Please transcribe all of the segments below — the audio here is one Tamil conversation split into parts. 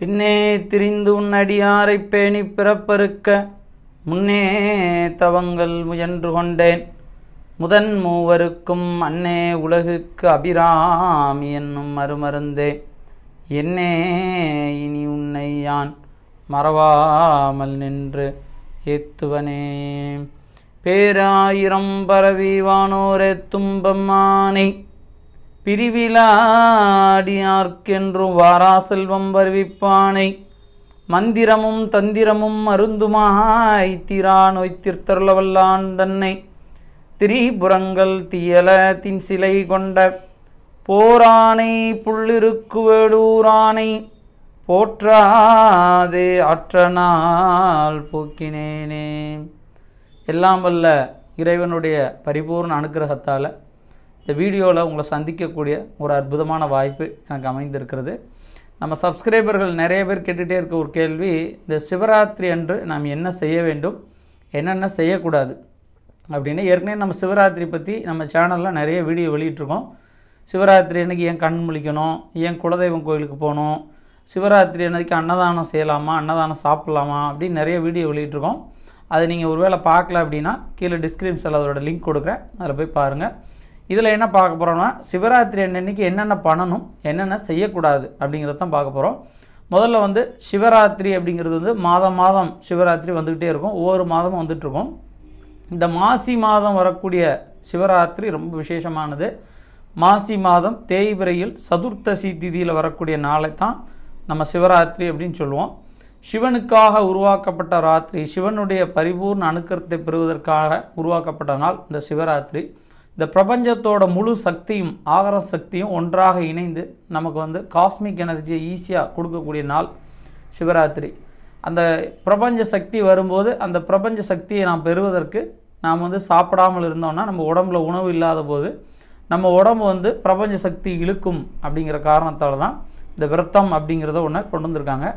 பின்னே திரிந்து உன் அடியாரைப் பேணி பிறப்பறுக்க முன்னே தவங்கள் முயன்று கொண்டேன் முதன் மூவருக்கும் அன்னே உலகுக்கு அபிராமி என்னும் மறுமருந்தே என்னே இனி உன்னை யான் மறவாமல் நின்று ஏத்துவனே பேராயிரம் பரவி வானோரே தும்பம்மானை பிரிவிலாடியார்க்கென்றும் வாரா செல்வம் வருவிப்பானை மந்திரமும் தந்திரமும் அருந்துமாய் தீரா நோய்த்திருத்தருளவல்லான் தன்னை திரிபுரங்கள் தீயல தின் சிலை கொண்ட போரானை புள்ளிருக்கு வேடூரானை போற்றாதே அற்றனால் போக்கினேனே எல்லாம் வல்ல இறைவனுடைய பரிபூர்ண அனுகிரகத்தால் இந்த வீடியோவில் உங்களை சந்திக்கக்கூடிய ஒரு அற்புதமான வாய்ப்பு எனக்கு அமைந்திருக்கிறது நம்ம சப்ஸ்கிரைபர்கள் நிறைய பேர் கேட்டுகிட்டே இருக்க ஒரு கேள்வி இந்த சிவராத்திரி அன்று நாம் என்ன செய்ய வேண்டும் என்னென்ன செய்யக்கூடாது அப்படின்னு ஏற்கனவே நம்ம சிவராத்திரி பற்றி நம்ம சேனலில் நிறைய வீடியோ வெளியிட்ருக்கோம் சிவராத்திரி அன்றைக்கி ஏன் கண் முழிக்கணும் ஏன் குலதெய்வம் கோயிலுக்கு போகணும் சிவராத்திரி அன்னைக்கு அன்னதானம் செய்யலாமா அன்னதானம் சாப்பிட்லாமா அப்படின்னு நிறைய வீடியோ வெளியிட்ருக்கோம் அது நீங்கள் ஒருவேளை பார்க்கல அப்படின்னா கீழே டிஸ்கிரிப்ஷனில் அதோடய லிங்க் கொடுக்குறேன் அதில் போய் பாருங்கள் இதில் என்ன பார்க்க போகிறோம்னா சிவராத்திரி அன்னன்னைக்கு என்னென்ன பண்ணணும் என்னென்ன செய்யக்கூடாது அப்படிங்கிறத தான் பார்க்க போகிறோம் முதல்ல வந்து சிவராத்திரி அப்படிங்கிறது வந்து மாதம் மாதம் சிவராத்திரி வந்துக்கிட்டே இருக்கும் ஒவ்வொரு மாதமும் வந்துட்டுருக்கும் இந்த மாசி மாதம் வரக்கூடிய சிவராத்திரி ரொம்ப விசேஷமானது மாசி மாதம் தேய்பிரையில் சதுர்த்தசி திதியில் வரக்கூடிய நாளை தான் நம்ம சிவராத்திரி அப்படின்னு சொல்லுவோம் சிவனுக்காக உருவாக்கப்பட்ட ராத்திரி சிவனுடைய பரிபூர்ண அணுக்கருத்தை பெறுவதற்காக உருவாக்கப்பட்ட நாள் இந்த சிவராத்திரி இந்த பிரபஞ்சத்தோட முழு சக்தியும் ஆகர சக்தியும் ஒன்றாக இணைந்து நமக்கு வந்து காஸ்மிக் எனர்ஜியை ஈஸியாக கொடுக்கக்கூடிய நாள் சிவராத்திரி அந்த பிரபஞ்ச சக்தி வரும்போது அந்த பிரபஞ்ச சக்தியை நாம் பெறுவதற்கு நாம் வந்து சாப்பிடாமல் இருந்தோம்னா நம்ம உடம்புல உணவு இல்லாத போது நம்ம உடம்பு வந்து பிரபஞ்ச சக்தி இழுக்கும் அப்படிங்கிற காரணத்தால் தான் இந்த விரத்தம் அப்படிங்கிறத ஒன்று கொண்டு வந்திருக்காங்க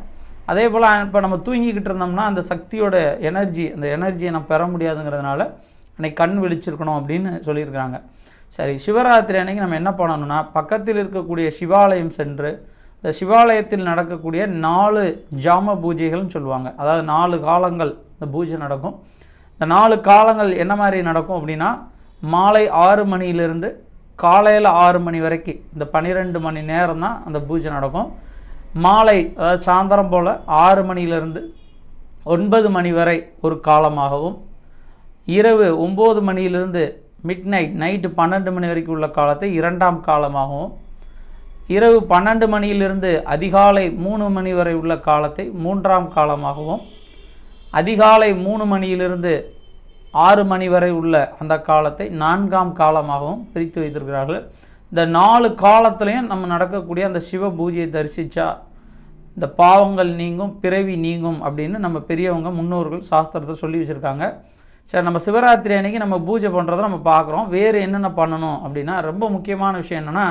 அதே போல் இப்போ நம்ம தூங்கிக்கிட்டு இருந்தோம்னா அந்த சக்தியோட எனர்ஜி அந்த எனர்ஜியை நம்ம பெற முடியாதுங்கிறதுனால அன்றைக்கி கண் விழிச்சிருக்கணும் அப்படின்னு சொல்லியிருக்கிறாங்க சரி சிவராத்திரி அன்னைக்கு நம்ம என்ன பண்ணணும்னா பக்கத்தில் இருக்கக்கூடிய சிவாலயம் சென்று இந்த சிவாலயத்தில் நடக்கக்கூடிய நாலு ஜாம பூஜைகள்னு சொல்லுவாங்க அதாவது நாலு காலங்கள் இந்த பூஜை நடக்கும் இந்த நாலு காலங்கள் என்ன மாதிரி நடக்கும் அப்படின்னா மாலை ஆறு மணியிலிருந்து காலையில் ஆறு மணி வரைக்கும் இந்த பன்னிரெண்டு மணி நேரம் தான் அந்த பூஜை நடக்கும் மாலை அதாவது சாயந்தரம் போல் ஆறு மணியிலிருந்து ஒன்பது மணி வரை ஒரு காலமாகவும் இரவு ஒம்பது மணியிலிருந்து மிட் நைட் நைட்டு பன்னெண்டு மணி வரைக்கும் உள்ள காலத்தை இரண்டாம் காலமாகவும் இரவு பன்னெண்டு மணியிலிருந்து அதிகாலை மூணு மணி வரை உள்ள காலத்தை மூன்றாம் காலமாகவும் அதிகாலை மூணு மணியிலிருந்து ஆறு மணி வரை உள்ள அந்த காலத்தை நான்காம் காலமாகவும் பிரித்து வைத்திருக்கிறார்கள் இந்த நாலு காலத்துலேயும் நம்ம நடக்கக்கூடிய அந்த சிவ பூஜையை தரிசித்தா இந்த பாவங்கள் நீங்கும் பிறவி நீங்கும் அப்படின்னு நம்ம பெரியவங்க முன்னோர்கள் சாஸ்திரத்தை சொல்லி வச்சுருக்காங்க சரி நம்ம சிவராத்திரி அன்னைக்கு நம்ம பூஜை பண்ணுறதை நம்ம பார்க்குறோம் வேறு என்னென்ன பண்ணணும் அப்படின்னா ரொம்ப முக்கியமான விஷயம் என்னென்னா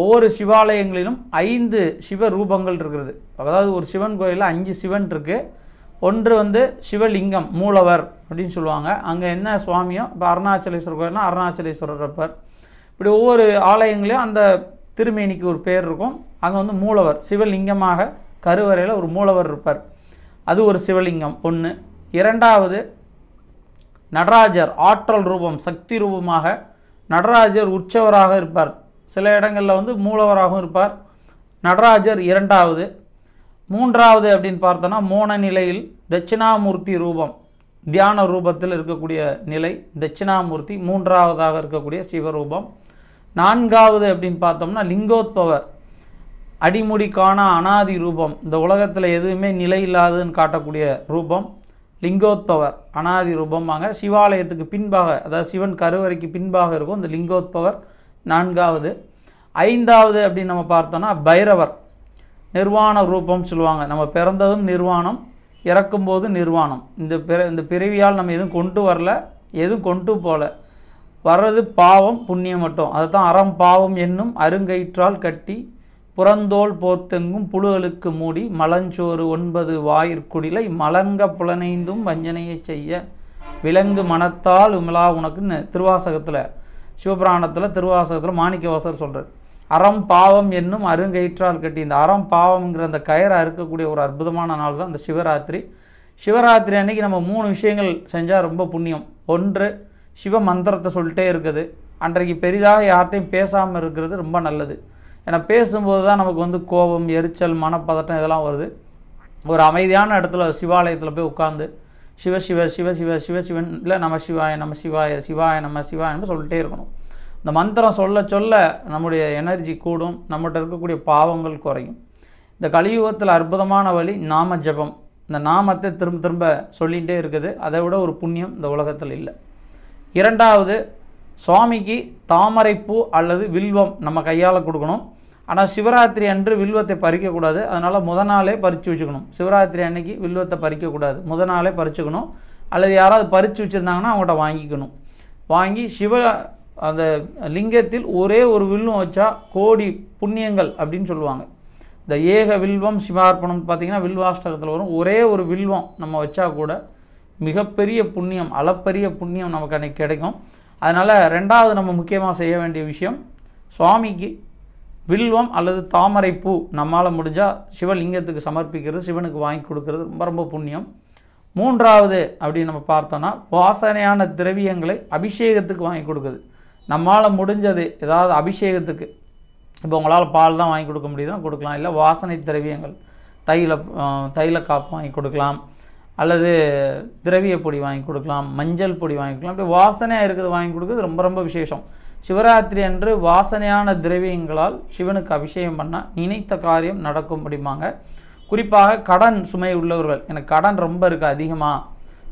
ஒவ்வொரு சிவாலயங்களிலும் ஐந்து சிவ ரூபங்கள் இருக்கிறது அதாவது ஒரு சிவன் கோயிலில் அஞ்சு சிவன் இருக்குது ஒன்று வந்து சிவலிங்கம் மூலவர் அப்படின்னு சொல்லுவாங்க அங்கே என்ன சுவாமியோ இப்போ அருணாச்சலேஸ்வரர் கோயில்னா அருணாச்சலேஸ்வரர் அப்பர் இப்படி ஒவ்வொரு ஆலயங்களையும் அந்த திருமேனிக்கு ஒரு பேர் இருக்கும் அங்கே வந்து மூலவர் சிவலிங்கமாக கருவறையில் ஒரு மூலவர் இருப்பார் அது ஒரு சிவலிங்கம் ஒன்று இரண்டாவது நடராஜர் ஆற்றல் ரூபம் சக்தி ரூபமாக நடராஜர் உற்சவராக இருப்பார் சில இடங்களில் வந்து மூலவராகவும் இருப்பார் நடராஜர் இரண்டாவது மூன்றாவது அப்படின்னு பார்த்தோன்னா மோன நிலையில் தட்சிணாமூர்த்தி ரூபம் தியான ரூபத்தில் இருக்கக்கூடிய நிலை தட்சிணாமூர்த்தி மூன்றாவதாக இருக்கக்கூடிய சிவரூபம் நான்காவது அப்படின்னு பார்த்தோம்னா லிங்கோத்பவர் அடிமுடி அனாதி ரூபம் இந்த உலகத்தில் எதுவுமே நிலை இல்லாதுன்னு காட்டக்கூடிய ரூபம் லிங்கோத்பவர் அனாதி ரூபமாக சிவாலயத்துக்கு பின்பாக அதாவது சிவன் கருவறைக்கு பின்பாக இருக்கும் இந்த லிங்கோத்பவர் நான்காவது ஐந்தாவது அப்படின்னு நம்ம பார்த்தோன்னா பைரவர் நிர்வாண ரூபம் சொல்லுவாங்க நம்ம பிறந்ததும் நிர்வாணம் இறக்கும்போது நிர்வாணம் இந்த பிற இந்த பிறவியால் நம்ம எதுவும் கொண்டு வரல எதுவும் கொண்டு போகல வர்றது பாவம் புண்ணியம் மட்டும் அதை தான் அறம் பாவம் என்னும் அருங்கயிற்றால் கட்டி புறந்தோல் போர்த்தெங்கும் புழுகளுக்கு மூடி மலஞ்சோறு ஒன்பது வாயிற்குடிலை மலங்க புலனைந்தும் வஞ்சனையை செய்ய விலங்கு மனத்தால் உமிழா உனக்குன்னு திருவாசகத்தில் சிவபுராணத்தில் திருவாசகத்தில் மாணிக்கவாசர் சொல்கிறார் அறம் பாவம் என்னும் அருங்கயிற்றால் கட்டி இந்த அறம் பாவம்ங்கிற அந்த கயிறு அறுக்கக்கூடிய ஒரு அற்புதமான நாள் தான் இந்த சிவராத்திரி சிவராத்திரி அன்னைக்கு நம்ம மூணு விஷயங்கள் செஞ்சால் ரொம்ப புண்ணியம் ஒன்று சிவ மந்திரத்தை சொல்லிட்டே இருக்குது அன்றைக்கு பெரிதாக யார்கிட்டையும் பேசாமல் இருக்கிறது ரொம்ப நல்லது ஏன்னா பேசும்போது தான் நமக்கு வந்து கோபம் எரிச்சல் மனப்பதட்டம் இதெல்லாம் வருது ஒரு அமைதியான இடத்துல சிவாலயத்தில் போய் உட்காந்து சிவ சிவ சிவ சிவ சிவ சிவன் இல்லை நம்ம சிவாய நம்ம சிவாய சிவாய நம்ம சிவாய நம்ம சொல்லிட்டே இருக்கணும் இந்த மந்திரம் சொல்ல சொல்ல நம்முடைய எனர்ஜி கூடும் நம்மகிட்ட இருக்கக்கூடிய பாவங்கள் குறையும் இந்த கலியுகத்தில் அற்புதமான வழி நாம ஜபம் இந்த நாமத்தை திரும்ப திரும்ப சொல்லிகிட்டே இருக்குது அதை விட ஒரு புண்ணியம் இந்த உலகத்தில் இல்லை இரண்டாவது சுவாமிக்கு தாமரைப்பூ அல்லது வில்வம் நம்ம கையால் கொடுக்கணும் ஆனால் சிவராத்திரி அன்று வில்வத்தை பறிக்கக்கூடாது அதனால் முத நாளே பறித்து வச்சுக்கணும் சிவராத்திரி அன்னைக்கு வில்வத்தை பறிக்கக்கூடாது முத நாளே பறிச்சுக்கணும் அல்லது யாராவது பறித்து வச்சுருந்தாங்கன்னா அவங்கள்ட்ட வாங்கிக்கணும் வாங்கி சிவ அந்த லிங்கத்தில் ஒரே ஒரு வில்வம் வச்சா கோடி புண்ணியங்கள் அப்படின்னு சொல்லுவாங்க இந்த ஏக வில்வம் சிவார்ப்பணம் பார்த்திங்கன்னா வில்வாஷ்டகத்தில் வரும் ஒரே ஒரு வில்வம் நம்ம வச்சா கூட மிகப்பெரிய புண்ணியம் அளப்பரிய புண்ணியம் நமக்கு அன்றைக்கி கிடைக்கும் அதனால் ரெண்டாவது நம்ம முக்கியமாக செய்ய வேண்டிய விஷயம் சுவாமிக்கு வில்வம் அல்லது தாமரை பூ நம்மால் முடிஞ்சால் சிவலிங்கத்துக்கு சமர்ப்பிக்கிறது சிவனுக்கு வாங்கி கொடுக்கறது ரொம்ப ரொம்ப புண்ணியம் மூன்றாவது அப்படின்னு நம்ம பார்த்தோன்னா வாசனையான திரவியங்களை அபிஷேகத்துக்கு வாங்கி கொடுக்குது நம்மால் முடிஞ்சது ஏதாவது அபிஷேகத்துக்கு இப்போ உங்களால் பால் தான் வாங்கி கொடுக்க முடியுதுன்னா கொடுக்கலாம் இல்லை வாசனை திரவியங்கள் தைல தைல காப்பு வாங்கி கொடுக்கலாம் அல்லது திரவிய பொடி வாங்கி கொடுக்கலாம் மஞ்சள் பொடி வாங்கி கொடுக்கலாம் அப்படி வாசனையாக இருக்கிறது வாங்கி கொடுக்குறது ரொம்ப ரொம்ப விசேஷம் சிவராத்திரி அன்று வாசனையான திரவியங்களால் சிவனுக்கு அபிஷேகம் பண்ணால் நினைத்த காரியம் நடக்கும் நடக்கும்படிமாங்க குறிப்பாக கடன் சுமை உள்ளவர்கள் எனக்கு கடன் ரொம்ப இருக்குது அதிகமாக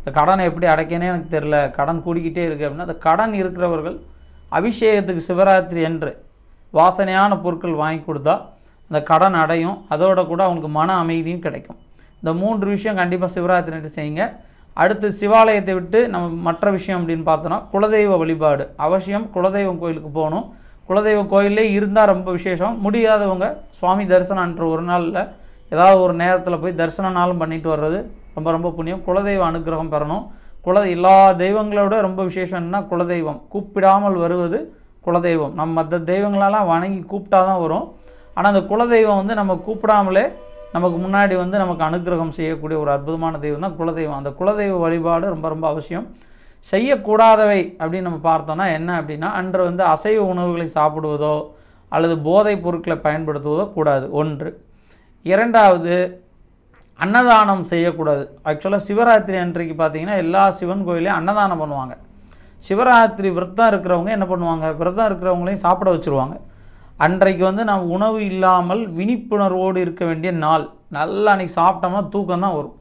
இந்த கடனை எப்படி அடைக்கனே எனக்கு தெரில கடன் கூடிக்கிட்டே இருக்குது அப்படின்னா அந்த கடன் இருக்கிறவர்கள் அபிஷேகத்துக்கு சிவராத்திரி என்று வாசனையான பொருட்கள் வாங்கி கொடுத்தா அந்த கடன் அடையும் அதோட கூட அவங்களுக்கு மன அமைதியும் கிடைக்கும் இந்த மூன்று விஷயம் கண்டிப்பாக சிவராத்திரி செய்யுங்க அடுத்து சிவாலயத்தை விட்டு நம்ம மற்ற விஷயம் அப்படின்னு பார்த்தோன்னா குலதெய்வ வழிபாடு அவசியம் குலதெய்வம் கோயிலுக்கு போகணும் குலதெய்வ கோயிலே இருந்தால் ரொம்ப விசேஷம் முடியாதவங்க சுவாமி தரிசனன்ற ஒரு நாளில் ஏதாவது ஒரு நேரத்தில் போய் தரிசன நாளும் பண்ணிட்டு வர்றது ரொம்ப ரொம்ப புண்ணியம் குலதெய்வ அனுகிரகம் பெறணும் குல எல்லா தெய்வங்களோட ரொம்ப விசேஷம் குலதெய்வம் கூப்பிடாமல் வருவது குலதெய்வம் நம்ம மற்ற தெய்வங்களெல்லாம் வணங்கி கூப்பிட்டா தான் வரும் ஆனால் அந்த குலதெய்வம் வந்து நம்ம கூப்பிடாமலே நமக்கு முன்னாடி வந்து நமக்கு அனுகிரகம் செய்யக்கூடிய ஒரு அற்புதமான தெய்வம் தான் குலதெய்வம் அந்த குலதெய்வ வழிபாடு ரொம்ப ரொம்ப அவசியம் செய்யக்கூடாதவை அப்படின்னு நம்ம பார்த்தோன்னா என்ன அப்படின்னா அன்று வந்து அசைவ உணவுகளை சாப்பிடுவதோ அல்லது போதைப் பொருட்களை பயன்படுத்துவதோ கூடாது ஒன்று இரண்டாவது அன்னதானம் செய்யக்கூடாது ஆக்சுவலாக சிவராத்திரி அன்றைக்கு பார்த்திங்கன்னா எல்லா சிவன் கோயிலையும் அன்னதானம் பண்ணுவாங்க சிவராத்திரி விரதம் இருக்கிறவங்க என்ன பண்ணுவாங்க விரதம் இருக்கிறவங்களையும் சாப்பிட வச்சுருவாங்க அன்றைக்கு வந்து நம்ம உணவு இல்லாமல் விழிப்புணர்வோடு இருக்க வேண்டிய நாள் நல்லா அன்றைக்கி சாப்பிட்டோம்னா தூக்கம் தான் வரும்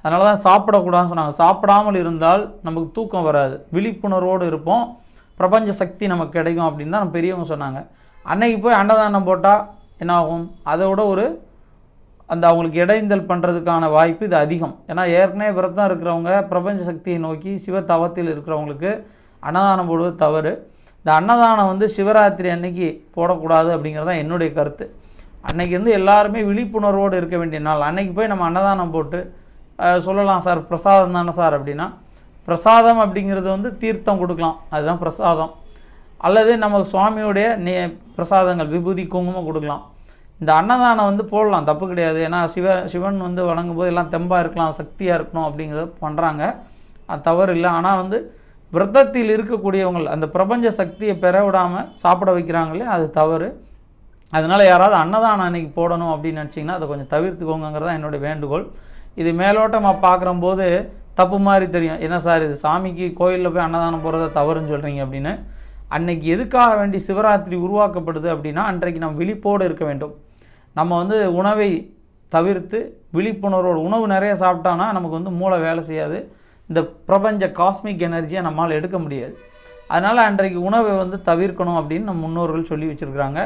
அதனால தான் சாப்பிடக்கூடாதுன்னு சொன்னாங்க சாப்பிடாமல் இருந்தால் நமக்கு தூக்கம் வராது விழிப்புணர்வோடு இருப்போம் பிரபஞ்ச சக்தி நமக்கு கிடைக்கும் அப்படின்னு தான் பெரியவங்க சொன்னாங்க அன்னைக்கு போய் அன்னதானம் போட்டால் என்ன ஆகும் அதோட ஒரு அந்த அவங்களுக்கு இடைந்தல் பண்ணுறதுக்கான வாய்ப்பு இது அதிகம் ஏன்னா ஏற்கனவே விரதம் இருக்கிறவங்க பிரபஞ்ச சக்தியை நோக்கி சிவ தவத்தில் இருக்கிறவங்களுக்கு அன்னதானம் போடுவது தவறு இந்த அன்னதானம் வந்து சிவராத்திரி அன்னைக்கு போடக்கூடாது அப்படிங்கிறது தான் என்னுடைய கருத்து அன்னைக்கு வந்து எல்லாருமே விழிப்புணர்வோடு இருக்க வேண்டிய நாள் அன்னைக்கு போய் நம்ம அன்னதானம் போட்டு சொல்லலாம் சார் பிரசாதம் தானே சார் அப்படின்னா பிரசாதம் அப்படிங்கிறது வந்து தீர்த்தம் கொடுக்கலாம் அதுதான் பிரசாதம் அல்லது நம்ம சுவாமியுடைய நே பிரசாதங்கள் விபூதி குங்குமம் கொடுக்கலாம் இந்த அன்னதானம் வந்து போடலாம் தப்பு கிடையாது ஏன்னா சிவ சிவன் வந்து வழங்கும் போது எல்லாம் தெம்பாக இருக்கலாம் சக்தியாக இருக்கணும் அப்படிங்கிறத பண்ணுறாங்க அது தவறு இல்லை ஆனால் வந்து விரதத்தில் இருக்கக்கூடியவங்கள் அந்த பிரபஞ்ச சக்தியை பெற விடாமல் சாப்பிட வைக்கிறாங்களே அது தவறு அதனால் யாராவது அன்னதானம் அன்றைக்கி போடணும் அப்படின்னு நினச்சிங்கன்னா அதை கொஞ்சம் தவிர்த்துக்கோங்கிறது தான் என்னுடைய வேண்டுகோள் இது மேலோட்டமாக பார்க்குறம்போது தப்பு மாதிரி தெரியும் என்ன சார் இது சாமிக்கு கோயிலில் போய் அன்னதானம் போகிறத தவறுன்னு சொல்கிறீங்க அப்படின்னு அன்னைக்கு எதுக்காக வேண்டி சிவராத்திரி உருவாக்கப்படுது அப்படின்னா அன்றைக்கு நம்ம விழிப்போடு இருக்க வேண்டும் நம்ம வந்து உணவை தவிர்த்து விழிப்புணர்வோடு உணவு நிறைய சாப்பிட்டோன்னா நமக்கு வந்து மூளை வேலை செய்யாது இந்த பிரபஞ்ச காஸ்மிக் எனர்ஜியை நம்மால் எடுக்க முடியாது அதனால் அன்றைக்கு உணவை வந்து தவிர்க்கணும் அப்படின்னு நம்ம முன்னோர்கள் சொல்லி வச்சுருக்கிறாங்க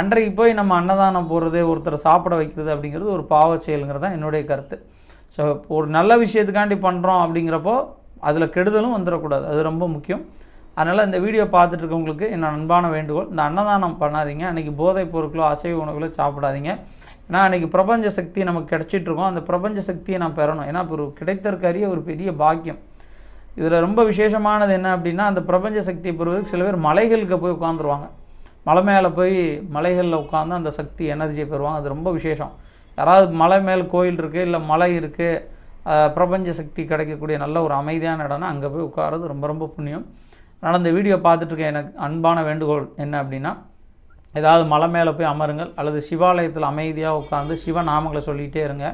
அன்றைக்கு போய் நம்ம அன்னதானம் போகிறது ஒருத்தரை சாப்பிட வைக்கிறது அப்படிங்கிறது ஒரு பாவ செயலுங்கிறது தான் என்னுடைய கருத்து ஸோ ஒரு நல்ல விஷயத்துக்காண்டி பண்ணுறோம் அப்படிங்கிறப்போ அதில் கெடுதலும் வந்துடக்கூடாது அது ரொம்ப முக்கியம் அதனால் இந்த வீடியோ பார்த்துட்டு இருக்கவங்களுக்கு என்ன அன்பான வேண்டுகோள் இந்த அன்னதானம் பண்ணாதீங்க அன்றைக்கி போதைப் பொருட்களோ அசைவ உணவுகளோ சாப்பிடாதீங்க ஏன்னா அன்றைக்கி பிரபஞ்ச சக்தி நமக்கு கிடச்சிட்ருக்கோம் அந்த பிரபஞ்ச சக்தியை நான் பெறணும் ஏன்னா ஒரு கிடைத்தற்கரிய ஒரு பெரிய பாக்கியம் இதில் ரொம்ப விசேஷமானது என்ன அப்படின்னா அந்த பிரபஞ்ச சக்தியை பெறுவதற்கு சில பேர் மலைகளுக்கு போய் உட்காந்துருவாங்க மலை மேலே போய் மலைகளில் உட்காந்து அந்த சக்தி எனர்ஜியை பெறுவாங்க அது ரொம்ப விசேஷம் யாராவது மலை மேல் கோயில் இருக்குது இல்லை மலை இருக்குது பிரபஞ்ச சக்தி கிடைக்கக்கூடிய நல்ல ஒரு அமைதியான இடம்னா அங்கே போய் உட்காரது ரொம்ப ரொம்ப புண்ணியம் நான் அந்த வீடியோ பார்த்துட்ருக்கேன் எனக்கு அன்பான வேண்டுகோள் என்ன அப்படின்னா ஏதாவது மலை மேலே போய் அமருங்கள் அல்லது சிவாலயத்தில் அமைதியாக உட்காந்து சிவ நாமங்களை சொல்லிகிட்டே இருங்க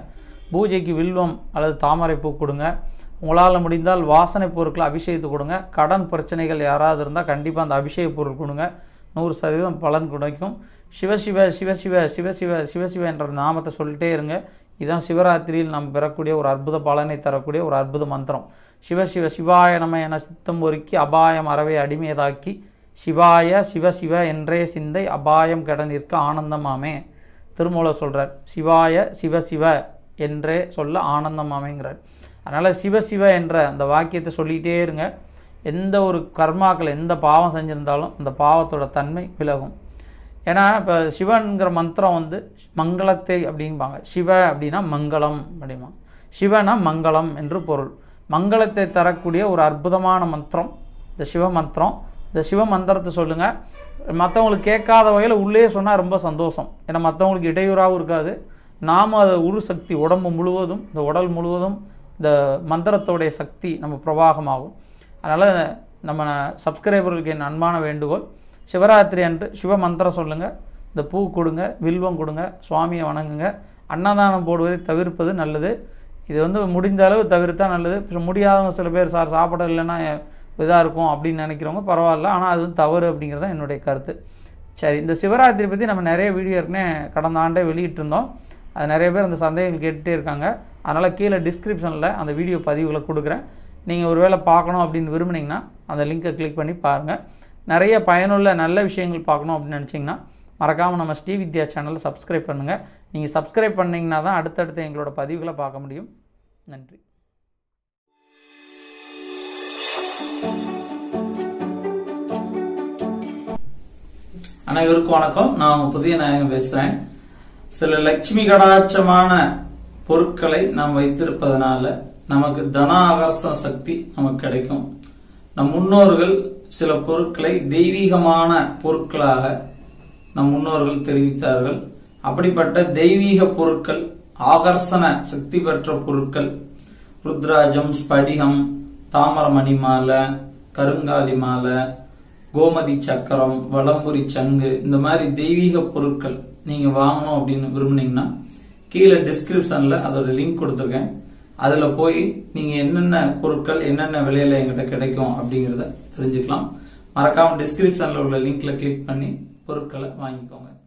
பூஜைக்கு வில்வம் அல்லது தாமரை பூ கொடுங்க உங்களால் முடிந்தால் வாசனை பொருட்கள் அபிஷேகத்து கொடுங்க கடன் பிரச்சனைகள் யாராவது இருந்தால் கண்டிப்பாக அந்த அபிஷேக பொருள் கொடுங்க நூறு சதவீதம் பலன் கிடைக்கும் சிவசிவ சிவசிவ சிவசிவ சிவசிவ என்ற நாமத்தை சொல்லிட்டே இருங்க இதுதான் சிவராத்திரியில் நாம் பெறக்கூடிய ஒரு அற்புத பலனை தரக்கூடிய ஒரு அற்புத மந்திரம் சிவசிவ சிவ நம என சித்தம் ஒருக்கி அபாயம் அறவை அடிமையதாக்கி சிவாய சிவ சிவ என்றே சிந்தை அபாயம் கெட நிற்க ஆனந்தமாமே திருமூல சொல்கிறார் சிவாய சிவ சிவ என்றே சொல்ல ஆனந்தமாமேங்கிறார் அதனால் சிவ சிவ என்ற அந்த வாக்கியத்தை சொல்லிகிட்டே இருங்க எந்த ஒரு கர்மாக்கள் எந்த பாவம் செஞ்சுருந்தாலும் அந்த பாவத்தோட தன்மை விலகும் ஏன்னா இப்போ சிவன்கிற மந்திரம் வந்து மங்களத்தை அப்படிம்பாங்க சிவ அப்படின்னா மங்களம் அப்படிமா சிவனா மங்களம் என்று பொருள் மங்களத்தை தரக்கூடிய ஒரு அற்புதமான மந்திரம் இந்த சிவ மந்திரம் இந்த சிவ மந்திரத்தை சொல்லுங்கள் மற்றவங்களுக்கு கேட்காத வகையில் உள்ளே சொன்னால் ரொம்ப சந்தோஷம் ஏன்னா மற்றவங்களுக்கு இடையூறாகவும் இருக்காது நாம் அதை உரு சக்தி உடம்பு முழுவதும் இந்த உடல் முழுவதும் இந்த மந்திரத்தோடைய சக்தி நம்ம பிரவாகமாகும் அதனால் நம்ம சப்ஸ்கிரைபர்களுக்கு என் அன்பான வேண்டுகோள் சிவராத்திரி அன்று சிவ மந்திரம் சொல்லுங்கள் இந்த பூ கொடுங்க வில்வம் கொடுங்க சுவாமியை வணங்குங்க அன்னதானம் போடுவதை தவிர்ப்பது நல்லது இது வந்து முடிந்த அளவு தவிர்த்தால் நல்லது முடியாதவங்க சில பேர் சார் சாப்பிட இல்லைன்னா இதாக இருக்கும் அப்படின்னு நினைக்கிறவங்க பரவாயில்ல ஆனால் அது வந்து தவறு அப்படிங்கிறது தான் என்னுடைய கருத்து சரி இந்த சிவராத்திரி பற்றி நம்ம நிறைய வீடியோ ஏற்கனவே கடந்த ஆண்டே வெளியிட்டிருந்தோம் அது நிறைய பேர் அந்த சந்தேகங்கள் கேட்டுகிட்டே இருக்காங்க அதனால் கீழே டிஸ்கிரிப்ஷனில் அந்த வீடியோ பதிவுகளை கொடுக்குறேன் நீங்கள் ஒரு வேளை பார்க்கணும் அப்படின்னு விரும்புனீங்கன்னா அந்த லிங்க்கை கிளிக் பண்ணி பாருங்கள் நிறைய பயனுள்ள நல்ல விஷயங்கள் பார்க்கணும் அப்படின்னு நினச்சிங்கன்னா மறக்காமல் நம்ம ஸ்ரீ வித்யா சேனலை சப்ஸ்கிரைப் பண்ணுங்கள் நீங்கள் சப்ஸ்கிரைப் பண்ணிங்கன்னா தான் அடுத்தடுத்து எங்களோட பதிவுகளை பார்க்க முடியும் நன்றி அனைவருக்கும் வணக்கம் நான் புதிய நாயகம் பேசுறேன் சில லட்சுமி கடாட்சமான பொருட்களை நாம் வைத்திருப்பதனால நமக்கு தன தனாகர்ஷ சக்தி நமக்கு கிடைக்கும் நம் முன்னோர்கள் சில பொருட்களை தெய்வீகமான பொருட்களாக நம் முன்னோர்கள் தெரிவித்தார்கள் அப்படிப்பட்ட தெய்வீக பொருட்கள் ஆகர்ஷண சக்தி பெற்ற பொருட்கள் ருத்ராஜம் ஸ்படிகம் தாமரமணி மாலை கருங்காலி மாலை கோமதி சக்கரம் வளம்புரி சங்கு இந்த மாதிரி தெய்வீக பொருட்கள் நீங்க வாங்கணும் அப்படின்னு விரும்புனீங்கன்னா கீழே டிஸ்கிரிப்ஷன்ல அதோட லிங்க் கொடுத்துருக்கேன் அதுல போய் நீங்க என்னென்ன பொருட்கள் என்னென்ன விலையில எங்கிட்ட கிடைக்கும் அப்படிங்கறத தெரிஞ்சுக்கலாம் மறக்காம டிஸ்கிரிப்ஷன்ல உள்ள லிங்க்ல கிளிக் பண்ணி பொருட்களை வாங்கிக்கோங்க